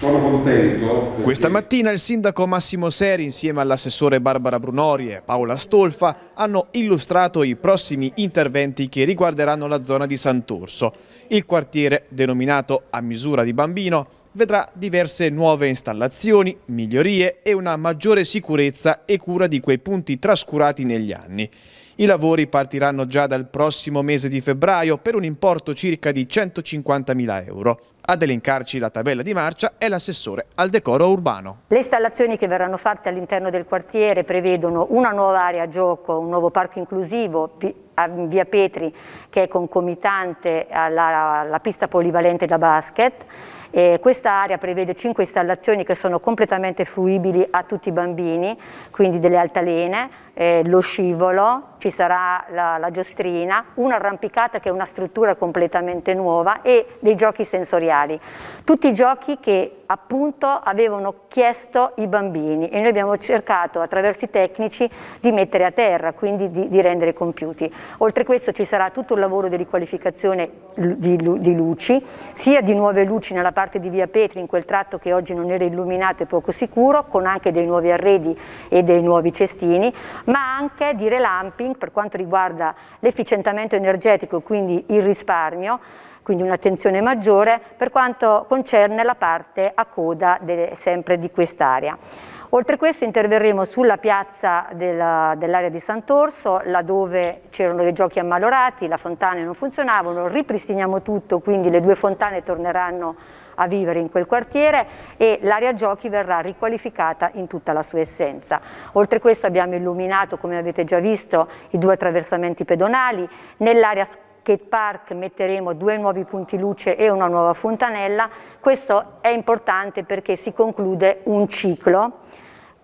Sono contento. Perché... Questa mattina il sindaco Massimo Seri insieme all'assessore Barbara Brunori e Paola Stolfa hanno illustrato i prossimi interventi che riguarderanno la zona di Sant'Urso. Il quartiere, denominato a misura di bambino, vedrà diverse nuove installazioni, migliorie e una maggiore sicurezza e cura di quei punti trascurati negli anni. I lavori partiranno già dal prossimo mese di febbraio per un importo circa di 150.000 euro. Ad elencarci la tabella di marcia è l'assessore al decoro urbano. Le installazioni che verranno fatte all'interno del quartiere prevedono una nuova area gioco, un nuovo parco inclusivo a via Petri che è concomitante alla, alla pista polivalente da basket, eh, questa area prevede cinque installazioni che sono completamente fruibili a tutti i bambini, quindi delle altalene, eh, lo scivolo, ci sarà la, la giostrina, un'arrampicata che è una struttura completamente nuova e dei giochi sensoriali. Tutti i giochi che appunto avevano chiesto i bambini e noi abbiamo cercato attraverso i tecnici di mettere a terra, quindi di, di rendere compiuti. Oltre a questo ci sarà tutto il lavoro di riqualificazione di, di luci, sia di nuove luci nella parte parte di via Petri, in quel tratto che oggi non era illuminato e poco sicuro, con anche dei nuovi arredi e dei nuovi cestini, ma anche di relamping per quanto riguarda l'efficientamento energetico quindi il risparmio, quindi un'attenzione maggiore per quanto concerne la parte a coda de, sempre di quest'area. Oltre a questo interverremo sulla piazza dell'area di Sant'Orso, laddove c'erano dei giochi ammalorati, la fontana non funzionavano, ripristiniamo tutto, quindi le due fontane torneranno a vivere in quel quartiere e l'area giochi verrà riqualificata in tutta la sua essenza. Oltre a questo abbiamo illuminato, come avete già visto, i due attraversamenti pedonali, nell'area skate park metteremo due nuovi punti luce e una nuova fontanella. Questo è importante perché si conclude un ciclo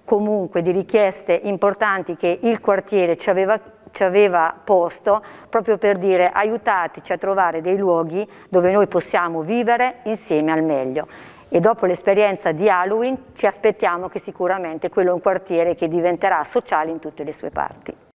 comunque di richieste importanti che il quartiere ci aveva ci aveva posto proprio per dire aiutateci a trovare dei luoghi dove noi possiamo vivere insieme al meglio. E dopo l'esperienza di Halloween ci aspettiamo che sicuramente quello è un quartiere che diventerà sociale in tutte le sue parti.